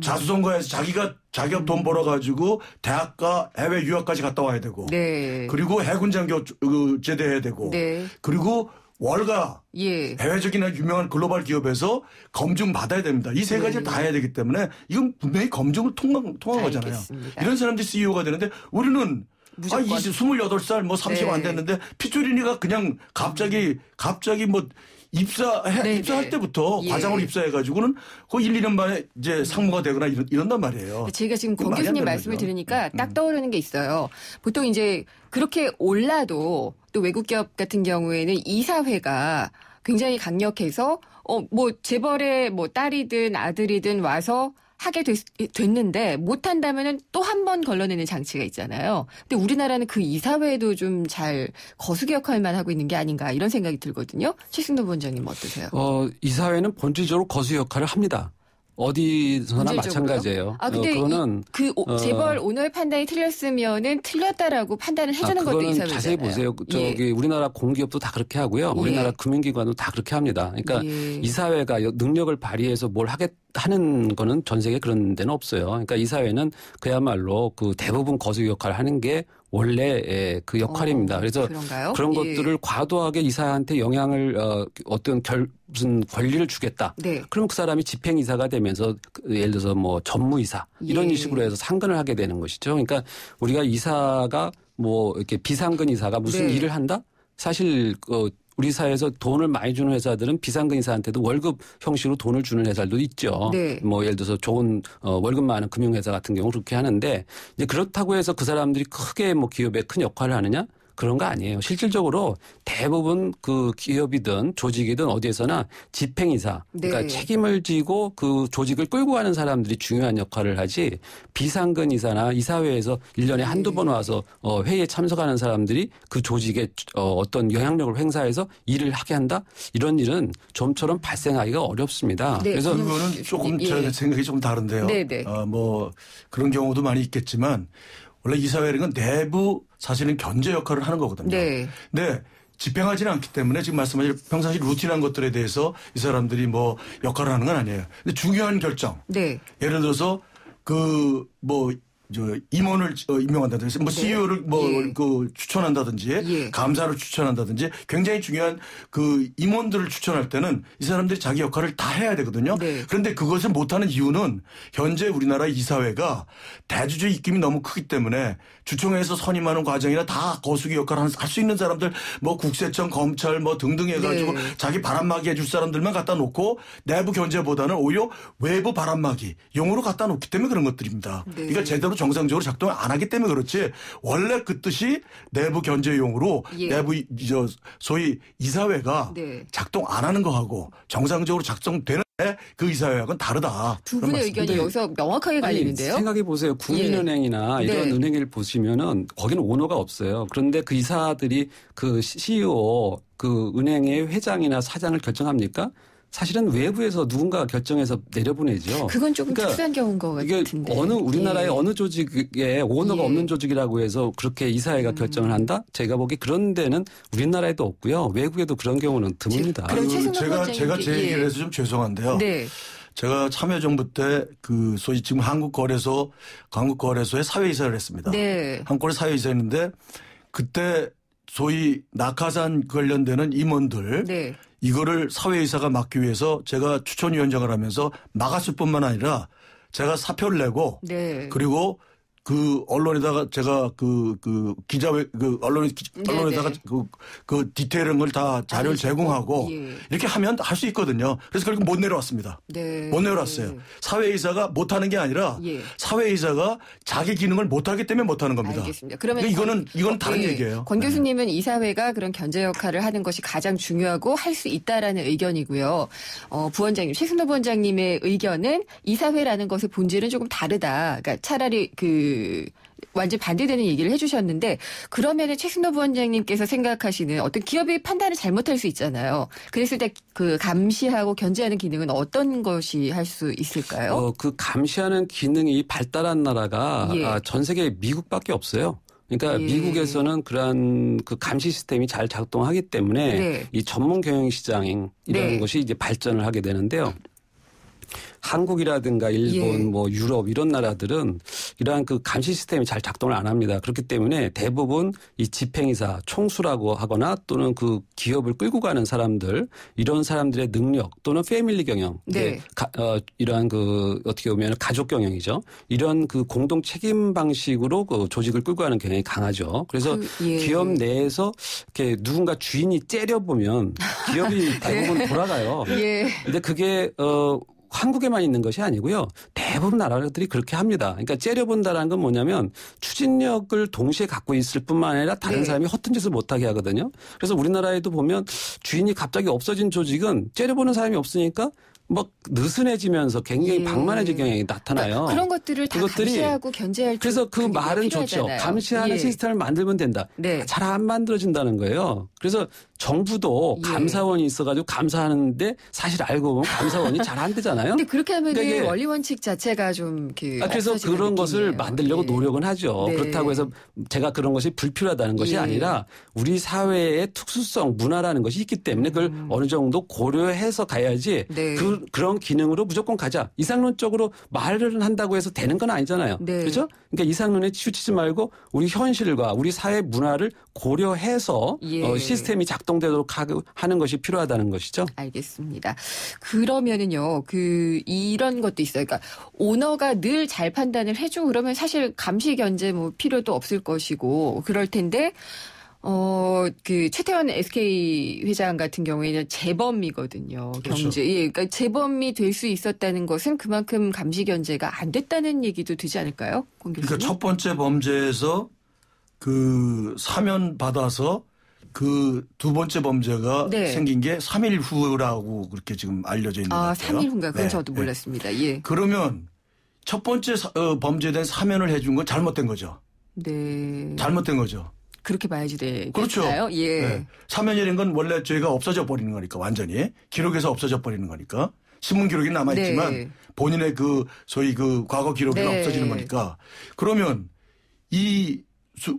자수성가에서 자기가 자기가 돈 음. 벌어가지고 대학과 해외 유학까지 갔다 와야 되고 네. 그리고 해군 장교 그 제대해야 되고 네. 그리고 월가 예. 해외적이나 유명한 글로벌 기업에서 검증 받아야 됩니다. 이 세 가지를 네. 다 해야 되기 때문에 이건 분명히 검증을 통한 통한 거잖아요. 이런 사람들이 CEO가 되는데 우리는 아, 20, 28살 뭐 30안 네. 됐는데 피조린이가 그냥 갑자기 갑자기 뭐 입사 네, 입사할 네. 때부터 예. 과장으로 입사해가지고는 그 1, 2년 만에 이제 음. 상무가 되거나 이런, 이런단 말이에요. 그러니까 제가 지금 권 교수님 말씀을 거죠. 들으니까 음, 음. 딱 떠오르는 게 있어요. 보통 이제 그렇게 올라도 또 외국 기업 같은 경우에는 이사회가 굉장히 강력해서 어 뭐 재벌의 뭐 딸이든 아들이든 와서 하게 됐, 됐는데 못한다면은 또 한 번 걸러내는 장치가 있잖아요. 근데 우리나라는 그 이사회에도 좀 잘 거수기 역할만 하고 있는 게 아닌가 이런 생각이 들거든요. 최승도 원장님 어떠세요? 어, 이사회는 본질적으로 거수 역할을 합니다. 어디서나 마찬가지예요. 아 근데 어, 그거는 그 오, 어. 재벌 오늘 판단이 틀렸으면은 틀렸다라고 판단을 아, 해주는 아, 것도 있어요. 자세히 보세요. 예. 저기 우리나라 공기업도 다 그렇게 하고요. 예. 우리나라 예. 금융기관도 다 그렇게 합니다. 그러니까 예. 이사회가 능력을 발휘해서 뭘 하게 하는 거는 전 세계 그런 데는 없어요. 그러니까 이사회는 그야말로 그 대부분 거수 역할을 하는 게 원래 예, 그 역할입니다. 어, 그래서 그런가요? 그런 예. 것들을 과도하게 이사한테 영향을 어, 어떤 결 무슨 권리를 주겠다. 네. 그럼 그 사람이 집행 이사가 되면서 그 예를 들어서 뭐 전무 이사 이런 예. 식으로 해서 상근을 하게 되는 것이죠. 그러니까 우리가 이사가 뭐 이렇게 비상근 이사가 무슨 네. 일을 한다? 사실 어, 우리 사회에서 돈을 많이 주는 회사들은 비상근 인사한테도 월급 형식으로 돈을 주는 회사들도 있죠. 네. 뭐 예를 들어서 좋은 어, 월급 많은 금융회사 같은 경우 그렇게 하는데 이제 그렇다고 해서 그 사람들이 크게 뭐 기업에 큰 역할을 하느냐? 그런 거 아니에요. 실질적으로 대부분 그 기업이든 조직이든 어디에서나 집행이사 그러니까 네. 그러니까 책임을 지고 그 조직을 끌고 가는 사람들이 중요한 역할을 하지 비상근 이사나 이사회에서 1년에 네. 한두 번 와서 어 회의에 참석하는 사람들이 그 조직에 어 어떤 영향력을 행사해서 일을 하게 한다 이런 일은 좀처럼 발생하기가 어렵습니다. 네. 그래서 이거는 조금 예. 예. 제 생각이 좀 다른데요. 네, 네. 어, 뭐 그런 경우도 많이 있겠지만 원래 이사회 는런 내부 사실은 견제 역할을 하는 거거든요. 네. 근데 집행하지는 않기 때문에 지금 말씀하신 평상시 루틴한 것들에 대해서 이 사람들이 뭐 역할을 하는 건 아니에요. 근데 중요한 결정. 네. 예를 들어서 그뭐 저 임원을 어, 임명한다든지 뭐 네. CEO를 뭐그 예. 그 추천한다든지 예. 감사를 추천한다든지 굉장히 중요한 그 임원들을 추천할 때는 이 사람들이 자기 역할을 다 해야 되거든요. 네. 그런데 그것을 못하는 이유는 현재 우리나라 이사회가 대주주 입김이 너무 크기 때문에 주총에서 선임하는 과정이나 다 거수기 역할을 할 수 있는 사람들 뭐 국세청 검찰 뭐 등등 해가지고 네. 자기 바람막이 해줄 사람들만 갖다 놓고 내부 견제보다는 오히려 외부 바람막이 용어로 갖다 놓기 때문에 그런 것들입니다. 그러니까 제대로 정상적으로 작동을 안 하기 때문에 그렇지 원래 그 뜻이 내부 견제용으로 예. 내부 저 소위 이사회가 네. 작동 안 하는 거하고 정상적으로 작동되는 그 이사회하고는 다르다. 두 분의 의견이 네. 여기서 명확하게 갈리는데요. 생각해 보세요. 국민은행이나 예. 이런 네. 은행을 보시면은 거기는 오너가 없어요. 그런데 그 이사들이 그 CEO 그 은행의 회장이나 사장을 결정합니까? 사실은 외부에서 누군가 결정해서 내려보내죠. 그건 조금 그러니까 특수한 경우인 것 같은데. 어느 우리나라의 예. 어느 조직에 오너가 예. 없는 조직이라고 해서 그렇게 이사회가 음. 결정을 한다? 제가 보기 그런 데는 우리나라에도 없고요. 외국에도 그런 경우는 드뭅니다. 그, 그, 제가 제가 제 예. 얘기를 해서 좀 죄송한데요. 네. 제가 참여정부 때 그 소위 지금 한국거래소 한국거래소에 사회이사를 했습니다. 네. 한국거래 사회이사 했는데 그때 소위 낙하산 관련되는 임원들 네. 이거를 사회의사가 막기 위해서 제가 추천위원장을 하면서 막았을 뿐만 아니라 제가 사표를 내고 네. 그리고 그 언론에다가 제가 그, 그 기자회, 그 언론, 네, 언론에다가 네. 그, 그 디테일한 걸 다 자료를 제공하고 예. 이렇게 하면 할 수 있거든요. 그래서 결국 못 내려왔습니다. 네. 못 내려왔어요. 사회의사가못 하는 게 아니라 예. 사회의사가 자기 기능을 못 하기 때문에 못 하는 겁니다. 알겠습니다. 그러면 이거는, 이건 다른 예. 얘기예요. 권 네. 교수님은 네. 이사회가 그런 견제 역할을 하는 것이 가장 중요하고 할 수 있다라는 의견이고요. 어, 부원장님, 최순호 부원장님의 의견은 이사회라는 것의 본질은 조금 다르다. 그러니까 차라리 그그 완전 반대되는 얘기를 해주셨는데 그러면은 최승노 부원장님께서 생각하시는 어떤 기업이 판단을 잘못할 수 있잖아요. 그랬을 때 그 감시하고 견제하는 기능은 어떤 것이 할 수 있을까요? 어, 그 감시하는 기능이 발달한 나라가 예. 아, 전 세계 미국밖에 없어요. 그러니까 예. 미국에서는 그러한 그 감시 시스템이 잘 작동하기 때문에 네. 이 전문 경영 시장이라는 인 네. 것이 이제 발전을 하게 되는데요. 한국이라든가 일본, 예. 뭐 유럽 이런 나라들은 이러한 그 감시 시스템이 잘 작동을 안 합니다. 그렇기 때문에 대부분 이 집행이사, 총수라고 하거나 또는 그 기업을 끌고 가는 사람들 이런 사람들의 능력 또는 패밀리 경영, 네. 가, 어, 이러한 그 어떻게 보면 가족 경영이죠. 이런 그 공동 책임 방식으로 그 조직을 끌고 가는 경향이 강하죠. 그래서 그, 예. 기업 내에서 이렇게 누군가 주인이 째려 보면 기업이 (laughs) 네. 대부분 예. 돌아가요. 예. 근데 그게 어 한국에만 있는 것이 아니고요. 대부분 나라들이 그렇게 합니다. 그러니까 째려본다라는 건 뭐냐면 추진력을 동시에 갖고 있을 뿐만 아니라 다른 네. 사람이 허튼 짓을 못하게 하거든요. 그래서 우리나라에도 보면 주인이 갑자기 없어진 조직은 째려보는 사람이 없으니까 막 뭐 느슨해지면서 굉장히 음. 방만해질 경향이 그러니까 나타나요. 그런 것들을 다이 감시하고 견제할 그래서 그 말은 좋죠. 감시하는 예. 시스템을 만들면 된다. 네. 잘안 만들어진다는 거예요. 그래서 정부도 예. 감사원이 있어가지고 감사하는데 사실 알고 보면 감사원이 잘 안 되잖아요. 근데 그렇게 하면 그러니까 이 원리 원칙 자체가 좀그 아, 그래서 그런 느낌이에요. 것을 만들려고 네. 노력은 하죠. 네. 그렇다고 해서 제가 그런 것이 불필요하다는 것이 예. 아니라 우리 사회의 특수성 문화라는 것이 있기 때문에 그걸 음. 어느 정도 고려해서 가야지 네. 그 그런 기능으로 무조건 가자. 이상론적으로 말을 한다고 해서 되는 건 아니잖아요. 네. 그렇죠? 그러니까 이상론에 치우치지 말고 우리 현실과 우리 사회 문화를 고려해서 예. 어, 시스템이 작동 작동되도록 하는 것이 필요하다는 것이죠. 알겠습니다. 그러면은요, 그 이런 것도 있어요. 그러니까 오너가 늘 잘 판단을 해주고 그러면 사실 감시 견제 뭐 필요도 없을 것이고 그럴 텐데. 어, 그, 최태원 SK 회장 같은 경우에는 재범이거든요. 그렇죠. 경제. 예, 그러니까 재범이 될 수 있었다는 것은 그만큼 감시 견제가 안 됐다는 얘기도 되지 않을까요? 공교수님? 그러니까 첫 번째 범죄에서 그 사면 받아서 그두 번째 범죄가 네. 생긴 게 3일 후라고 그렇게 지금 알려져 있는 아, 것 같아요. 3일 후인가? 그건 네. 저도 네. 몰랐습니다. 예. 그러면 첫 번째 어, 범죄에 대한 사면을 해 준 건 잘못된 거죠. 네. 잘못된 거죠. 그렇게 봐야지 되겠나요? 그렇죠. 예. 네. 사면이라는 건 원래 저희가 없어져 버리는 거니까 완전히 기록에서 없어져 버리는 거니까 신문 기록이 남아 있지만 네. 본인의 그 소위 그 과거 기록이 네. 없어지는 거니까 그러면 이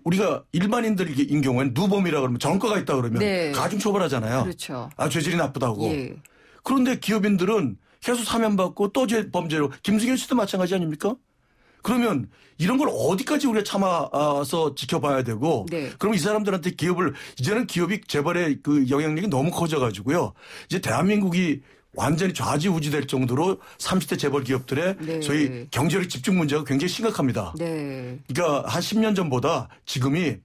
우리가 일반인들 인 경우에는 누범이라 그러면 전과가 있다 그러면 네. 가중 처벌하잖아요. 그렇죠. 아 죄질이 나쁘다고. 예. 그런데 기업인들은 계속 사면받고 또 범죄로 김승현 씨도 마찬가지 아닙니까? 그러면 이런 걸 어디까지 우리가 참아서 지켜봐야 되고 네. 그럼 이 사람들한테 기업을 이제는 기업이 재벌의 그 영향력이 너무 커져 가지고요. 이제 대한민국이 완전히 좌지우지될 정도로 30대 재벌 기업들의 네. 소위 경제력 집중 문제가 굉장히 심각합니다. 네. 그러니까 한 10년 전보다 지금이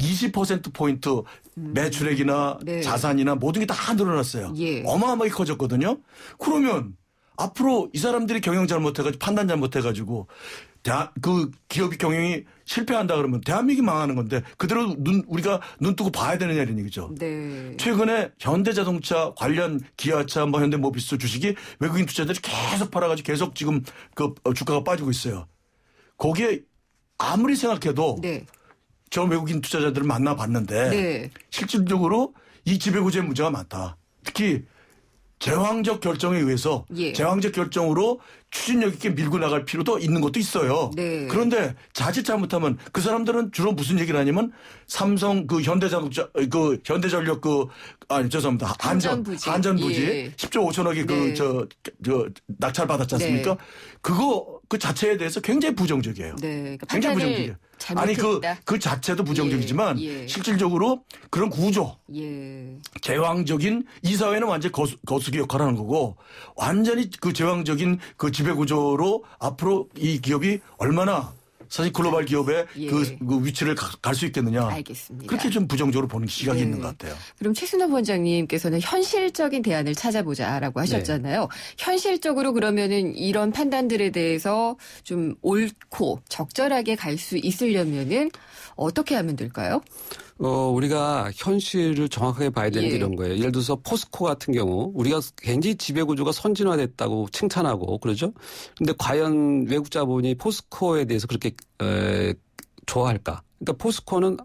20%포인트 음. 매출액이나 네. 자산이나 모든 게 다 늘어났어요. 예. 어마어마하게 커졌거든요. 그러면 앞으로 이 사람들이 경영 잘못해가지고 판단 잘못해가지고 대한, 그 기업이 경영이 실패한다 그러면 대한민국이 망하는 건데 그대로 눈 우리가 눈 뜨고 봐야 되느냐 이런 얘기죠. 네. 최근에 현대자동차 관련 기아차 뭐 현대모비스 주식이 외국인 투자자들이 계속 팔아가지고 계속 지금 그 어, 주가가 빠지고 있어요. 거기에 아무리 생각해도 네. 저 외국인 투자자들을 만나봤는데 네. 실질적으로 이지배구제 문제가 많다. 특히 제왕적 결정에 의해서 예. 제왕적 결정으로 추진력 있게 밀고 나갈 필요도 있는 것도 있어요. 네. 그런데 자칫 잘못하면 그 사람들은 주로 무슨 얘기를 하냐면 삼성 그 현대자동차 어, 그 현대전력 그 아니 죄송합니다 한전 한전 부지 예. 10조 5천억이 그저 저, 낙찰 받았지 않습니까? 네. 그거 그 자체에 대해서 굉장히 부정적이에요. 네. 그러니까 굉장히 부정적이에요. 아니 그, 그 자체도 부정적이지만 예, 예. 실질적으로 그런 구조 예. 제왕적인 이 사회는 완전 거수, 거수기 역할을 하는 거고 완전히 그 제왕적인 그 지배구조로 앞으로 이 기업이 얼마나 사실 글로벌 기업의 예. 그, 그, 위치를 갈 수 있겠느냐. 알겠습니다. 그렇게 좀 부정적으로 보는 시각이 네. 있는 것 같아요. 그럼 최순호 원장님께서는 현실적인 대안을 찾아보자라고 네. 하셨잖아요. 네. 현실적으로 그러면은 이런 판단들에 대해서 좀 옳고 적절하게 갈 수 있으려면은 어떻게 하면 될까요? 어, 우리가 현실을 정확하게 봐야 되는 예. 게 이런 거예요. 예를 들어서 포스코 같은 경우 우리가 굉장히 지배구조가 선진화됐다고 칭찬하고 그러죠. 근데 과연 외국 자본이 포스코에 대해서 그렇게 에, 좋아할까? 그러니까 포스코는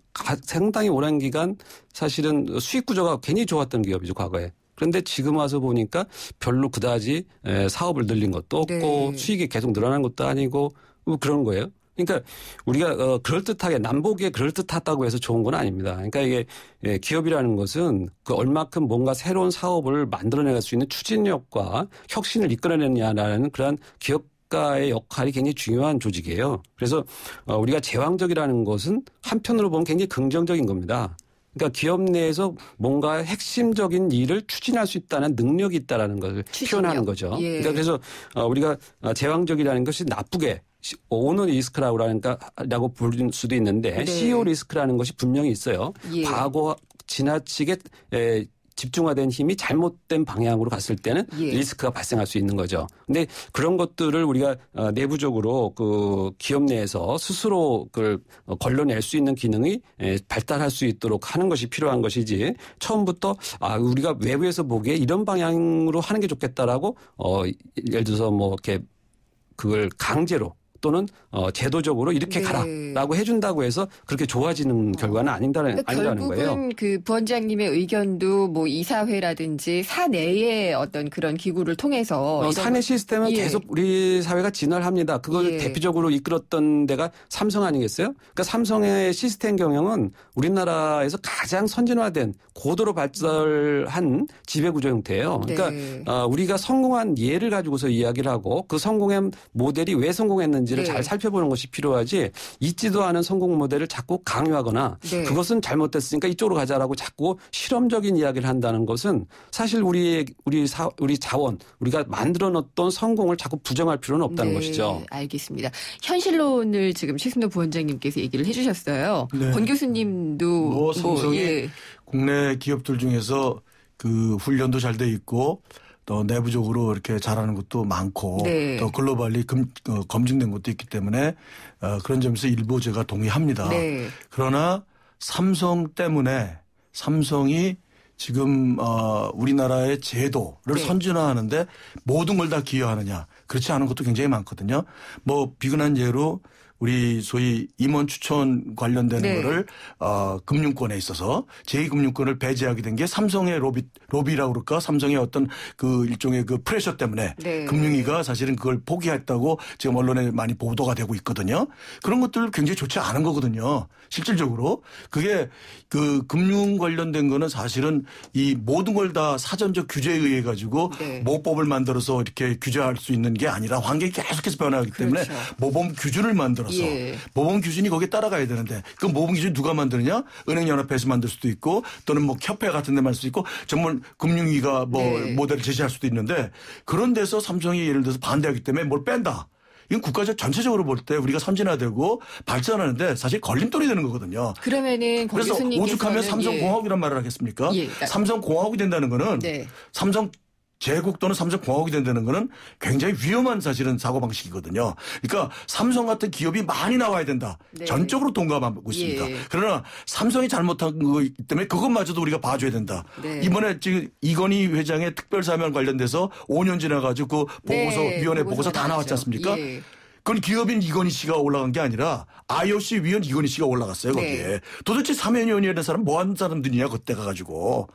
상당히 오랜 기간 사실은 수익 구조가 괜히 좋았던 기업이죠 과거에. 그런데 지금 와서 보니까 별로 그다지 사업을 늘린 것도 없고 네. 수익이 계속 늘어난 것도 아니고 뭐 그런 거예요. 그러니까 우리가 어 그럴 듯하게 남보기에 그럴 듯하다고 해서 좋은 건 아닙니다. 그러니까 이게 예, 기업이라는 것은 그 얼마큼 뭔가 새로운 사업을 만들어낼 수 있는 추진력과 혁신을 이끌어내느냐라는 그러한 기업 가의 역할이 굉장히 중요한 조직이에요. 그래서 어, 우리가 제왕적이라는 것은 한편으로 보면 굉장히 긍정적인 겁니다. 그러니까 기업 내에서 뭔가 핵심적인 일을 추진할 수 있다는 능력이 있다라는 것을 추진력. 표현하는 거죠. 예. 그러니까 그래서 어, 우리가 어, 제왕적이라는 것이 나쁘게 오는 리스크라고 하니까 라고 부를 수도 있는데 네. CEO 리스크라는 것이 분명히 있어요. 예. 과거 지나치게 에, 집중화된 힘이 잘못된 방향으로 갔을 때는 예. 리스크가 발생할 수 있는 거죠. 근데 그런 것들을 우리가 어, 내부적으로 그 기업 내에서 스스로 그걸 어, 걸러낼 수 있는 기능이 발달할 수 있도록 하는 것이 필요한 것이지 처음부터 아 우리가 외부에서 보기에 이런 방향으로 하는 게 좋겠다라고 어 예를 들어서 뭐 이렇게 그걸 강제로 또는 어, 제도적으로 이렇게 네. 가라라고 해준다고 해서 그렇게 좋아지는 어. 결과는 아닌다는 그러니까 아니라는 거예요. 결국은 그 부원장님의 의견도 뭐 이사회라든지 사내의 어떤 그런 기구를 통해서 어, 사내 시스템은 예. 계속 우리 사회가 진화합니다. 그걸 예. 대표적으로 이끌었던 데가 삼성 아니겠어요? 그러니까 삼성의 시스템 경영은 우리나라에서 가장 선진화된 고도로 발달한 지배구조 형태예요. 그러니까 네. 어, 우리가 성공한 예를 가지고서 이야기를 하고 그 성공한 모델이 왜 성공했는지 있는지를 네. 잘 살펴보는 것이 필요하지 있지도 않은 성공 모델을 자꾸 강요하거나 네. 그것은 잘못됐으니까 이쪽으로 가자라고 자꾸 실험적인 이야기를 한다는 것은 사실 우리의 우리 사 우리 자원 우리가 만들어 놓던 성공을 자꾸 부정할 필요는 없다는 네. 것이죠. 알겠습니다. 현실론을 지금 최승도 부원장님께서 얘기를 해주셨어요. 네. 권 교수님도 뭐, 뭐 예. 국내 기업들 중에서 그 훈련도 잘 돼 있고 또 내부적으로 이렇게 잘하는 것도 많고 네. 또 글로벌리 금, 어, 검증된 것도 있기 때문에 어, 그런 점에서 일부 제가 동의합니다. 네. 그러나 삼성 때문에 삼성이 지금 어, 우리나라의 제도를 네. 선진화하는데 모든 걸 다 기여하느냐 그렇지 않은 것도 굉장히 많거든요. 뭐 비근한 예로 우리 소위 임원 추천 관련된 네. 거를 어, 금융권에 있어서 제2금융권을 배제하게 된 게 삼성의 로비 로비라고 그럴까 삼성의 어떤 그 일종의 그 프레셔 때문에 네. 금융위가 사실은 그걸 포기했다고 지금 언론에 많이 보도가 되고 있거든요. 그런 것들 굉장히 좋지 않은 거거든요. 실질적으로 그게 그 금융 관련된 거는 사실은 이 모든 걸 다 사전적 규제에 의해 가지고 네. 모법을 만들어서 이렇게 규제할 수 있는 게 아니라 환경이 계속해서 변화하기 때문에 그렇죠. 모범 규준을 만들어서 예. 모범 규준이 거기에 따라가야 되는데 그 모범 규준 누가 만드느냐 은행연합회에서 만들 수도 있고 또는 뭐 협회 같은 데 만들 수도 있고 전문 금융위가 뭐 네. 모델을 제시할 수도 있는데 그런 데서 삼성이 예를 들어서 반대하기 때문에 뭘 뺀다. 이건 국가적 전체적으로 볼 때 우리가 선진화되고 발전하는데 사실 걸림돌이 되는 거거든요. 그러면은 그래서 오죽하면 삼성공화국이란 예. 말을 하겠습니까? 예, 그러니까 삼성공화국이 된다는 거는 네. 삼성 제국 또는 삼성공화국이 된다는 거는 굉장히 위험한 사실은 사고방식이거든요. 그러니까 삼성 같은 기업이 많이 나와야 된다. 네. 전적으로 동감하고 있습니다. 예. 그러나 삼성이 잘못한 거기 때문에 그것마저도 우리가 봐줘야 된다. 네. 이번에 지금 이건희 회장의 특별사면 관련돼서 5년 지나가지고 그 보고서 네. 위원회 보고서, 다 나왔지 않습니까? 예. 그건 기업인 이건희 씨가 올라간 게 아니라 IOC 위원 이건희 씨가 올라갔어요 거기에. 네. 도대체 사면위원이라는 사람 뭐한 사람들이냐 그때 가가지고.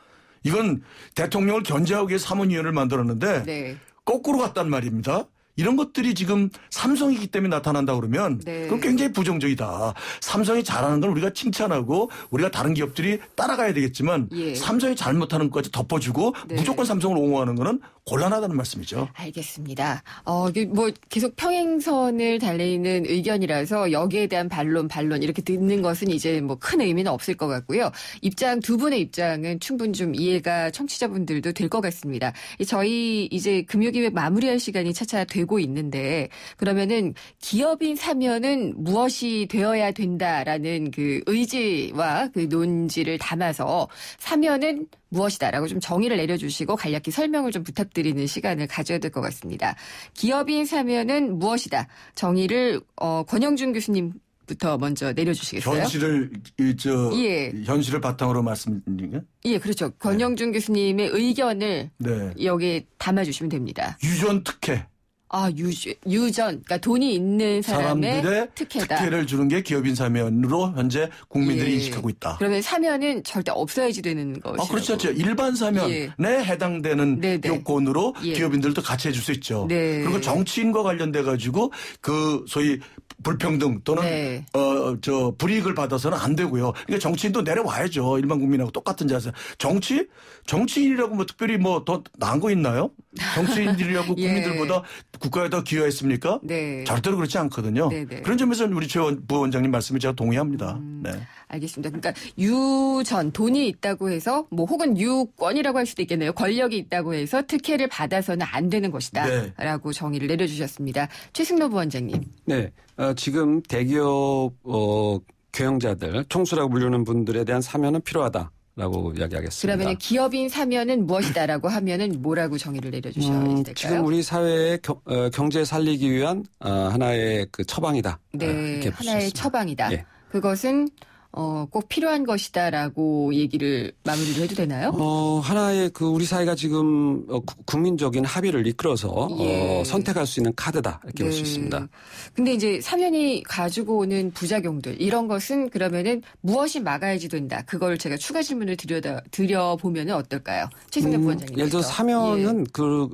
이건 대통령을 견제하기 위해 사문위원을 만들었는데 네. 거꾸로 갔단 말입니다. 이런 것들이 지금 삼성이기 때문에 나타난다 그러면 네. 그건 굉장히 부정적이다. 삼성이 잘하는 걸 우리가 칭찬하고 우리가 다른 기업들이 따라가야 되겠지만 예. 삼성이 잘못하는 것까지 덮어주고 네. 무조건 삼성을 옹호하는 거는 곤란하다는 말씀이죠. 알겠습니다. 어, 뭐 계속 평행선을 달리는 의견이라서 여기에 대한 반론, 반론 이렇게 듣는 것은 이제 뭐 큰 의미는 없을 것 같고요. 입장 두 분의 입장은 충분 좀 이해가 청취자분들도 될 것 같습니다. 저희 이제 금요기획 마무리할 시간이 차차 되고 있는데 그러면은 기업인 사면은 무엇이 되어야 된다라는 그 의지와 그 논지를 담아서 사면은 무엇이다라고 좀 정의를 내려주시고 간략히 설명을 좀 부탁드립니다. 드리는 시간을 가져야 될 것 같습니다. 기업인 사면은 무엇이다? 정의를 어, 권영준 교수님 부터 먼저 내려주시겠어요? 현실을 저 예. 현실을 바탕으로 말씀드린가? 예, 그렇죠. 권영준 네. 교수님의 의견을 네. 여기에 담아주시면 됩니다. 유전 특혜. 아, 유주, 유전, 그러니까 돈이 있는 사람의 특혜다. 특혜를 주는 게 기업인 사면으로 현재 국민들이 예. 인식하고 있다. 그러면 사면은 절대 없어야지 되는 거죠. 아, 그렇죠. 그렇죠. 일반 사면에 예. 해당되는 네네. 네. 요건으로 예. 기업인들도 같이 해줄 수 있죠. 네. 그리고 정치인과 관련돼 가지고 그 소위 불평등 또는 네. 어저 불이익을 받아서는 안 되고요. 그러니까 정치인도 내려와야죠. 일반 국민하고 똑같은 자세. 정치 정치인이라고 뭐 특별히 뭐 더 나은 거 있나요? 정치인들이라고 (laughs) 예. 국민들보다 국가에 더 기여했습니까? 네. 절대로 그렇지 않거든요. 네네. 네. 그런 점에서 는 우리 최원 부원장님 말씀에 제가 동의합니다. 음, 네. 알겠습니다. 그러니까 유전 돈이 있다고 해서 뭐 혹은 유권이라고 할 수도 있겠네요. 권력이 있다고 해서 특혜를 받아서는 안 되는 것이다라고 네. 정의를 내려주셨습니다. 최승노 부원장님. 네. 어, 지금 대기업 어, 경영자들 총수라고 불리는 분들에 대한 사면은 필요하다. 라고 이야기하겠습니다. 그러면 기업인 사면은 무엇이다라고 하면은 뭐라고 정의를 내려주셔야 음, 될까요? 지금 우리 사회의 겨, 어, 경제 살리기 위한 어, 하나의 그 처방이다. 네, 하나의 처방이다. 예. 그것은 어, 꼭 필요한 것이다라고 얘기를 마무리를 해도 되나요? 어, 하나의 그 우리 사회가 지금 어, 국민적인 합의를 이끌어서 어, 예. 어, 선택할 수 있는 카드다 이렇게 네. 볼수 있습니다. 근데 이제 사면이 가지고 오는 부작용들 이런 것은 그러면은 무엇이 막아야지 된다. 그걸 제가 추가 질문을 드려 드려 보면은 어떨까요, 최승엽 음, 부원장님? 예를 들어 사면은 예. 그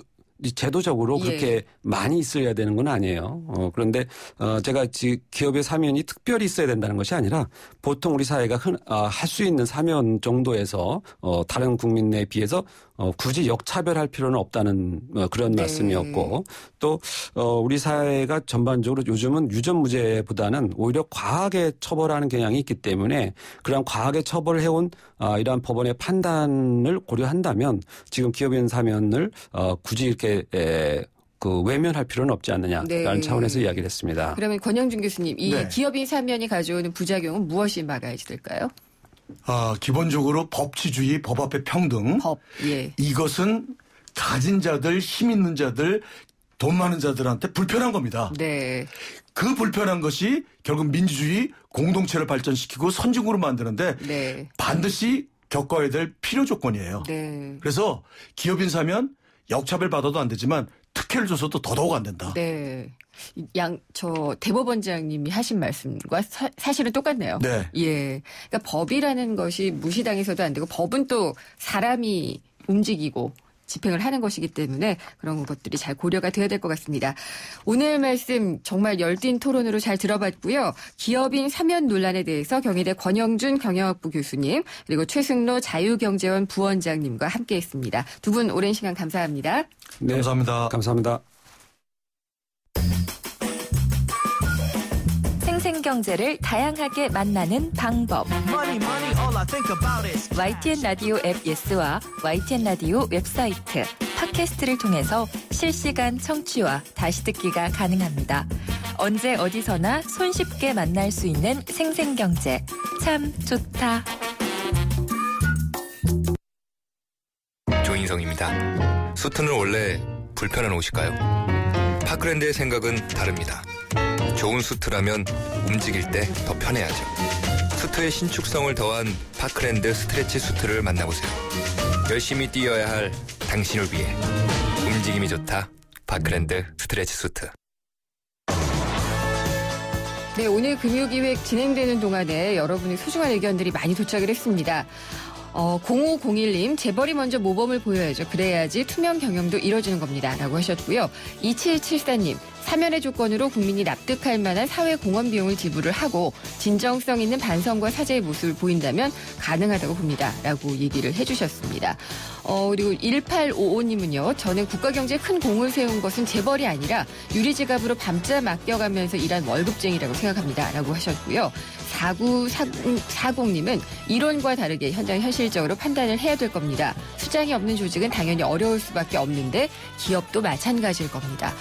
제도적으로 예. 그렇게 예. 많이 있어야 되는 건 아니에요. 어, 그런데 어, 제가 지금 기업의 사면이 특별히 있어야 된다는 것이 아니라 보통 우리 사회가 어, 아, 할수 있는 사면 정도에서 어, 다른 국민에 비해서 어, 굳이 역차별할 필요는 없다는 어, 그런 네. 말씀이었고 또 어, 우리 사회가 전반적으로 요즘은 유전무죄보다는 오히려 과하게 처벌하는 경향이 있기 때문에 그런 과하게 처벌해온 아, 이러한 법원의 판단을 고려한다면 지금 기업인 사면을 어, 굳이 이렇게 에, 그 외면할 필요는 없지 않느냐라는 네. 차원에서 이야기를 했습니다. 그러면 권영준 교수님, 이 네. 기업인 사면이 가져오는 부작용은 무엇이 막아야 될까요? 어, 기본적으로 법치주의, 법 앞에 평등. 법, 예. 이것은 가진 자들, 힘 있는 자들, 돈 많은 자들한테 불편한 겁니다. 네. 그 불편한 것이 결국 민주주의 공동체를 발전시키고 선진국으로 만드는데 네. 반드시 겪어야 될 필요 조건이에요. 네. 그래서 기업인 사면 역차별 받아도 안 되지만 특혜를 줘서도 더더욱 안 된다. 네. 양저 대법원장님이 하신 말씀과 사, 실은 똑같네요. 네. 예. 그러니까 법이라는 것이 무시당해서도 안 되고 법은 또 사람이 움직이고 집행을 하는 것이기 때문에 그런 것들이 잘 고려가 되어야 될 것 같습니다. 오늘 말씀 정말 열띤 토론으로 잘 들어봤고요. 기업인 사면 논란에 대해서 경희대 권영준 경영학부 교수님 그리고 최승로 자유경제원 부원장님과 함께했습니다. 두 분 오랜 시간 감사합니다. 네, 감사합니다. 감사합니다. 경제를 다양하게 만나는 방법. YTN 라디오 앱 예스와 YTN 라디오 웹사이트, 팟캐스트를 통해서 실시간 청취와 다시 듣기가 가능합니다. 언제 어디서나 손쉽게 만날 수 있는 생생경제. 참 좋다. 조인성입니다. 수트는 원래 불편한 옷일까요? 파크랜드의 생각은 다릅니다. 좋은 수트라면 움직일 때 더 편해야죠. 수트의 신축성을 더한 파크랜드 스트레치 수트를 만나보세요. 열심히 뛰어야 할 당신을 위해 움직임이 좋다. 파크랜드 스트레치 수트. 네, 오늘 금요기획 진행되는 동안에 여러분의 소중한 의견들이 많이 도착을 했습니다. 어, 0501님, 재벌이 먼저 모범을 보여야죠. 그래야지 투명 경영도 이뤄지는 겁니다. 라고 하셨고요. 2774님, 사면의 조건으로 국민이 납득할 만한 사회 공헌 비용을 지불을 하고 진정성 있는 반성과 사죄의 모습을 보인다면 가능하다고 봅니다라고 얘기를 해주셨습니다. 어, 그리고 1855님은요. 저는 국가 경제에 큰 공을 세운 것은 재벌이 아니라 유리지갑으로 밤자 맡겨가면서 일한 월급쟁이라고 생각합니다라고 하셨고요. 4940님은 이론과 다르게 현장 현실적으로 판단을 해야 될 겁니다. 수장이 없는 조직은 당연히 어려울 수밖에 없는데 기업도 마찬가지일 겁니다.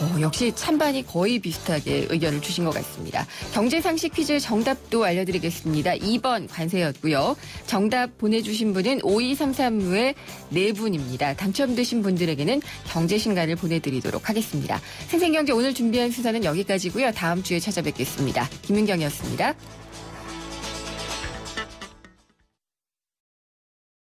오, 어, 역시 찬반이 거의 비슷하게 의견을 주신 것 같습니다. 경제상식 퀴즈 정답도 알려드리겠습니다. 2번 관세였고요. 정답 보내주신 분은 5 2 3 3후의 4분입니다. 당첨되신 분들에게는 경제신간을 보내드리도록 하겠습니다. 생생경제 오늘 준비한 순서는 여기까지고요. 다음 주에 찾아뵙겠습니다. 김윤경이었습니다.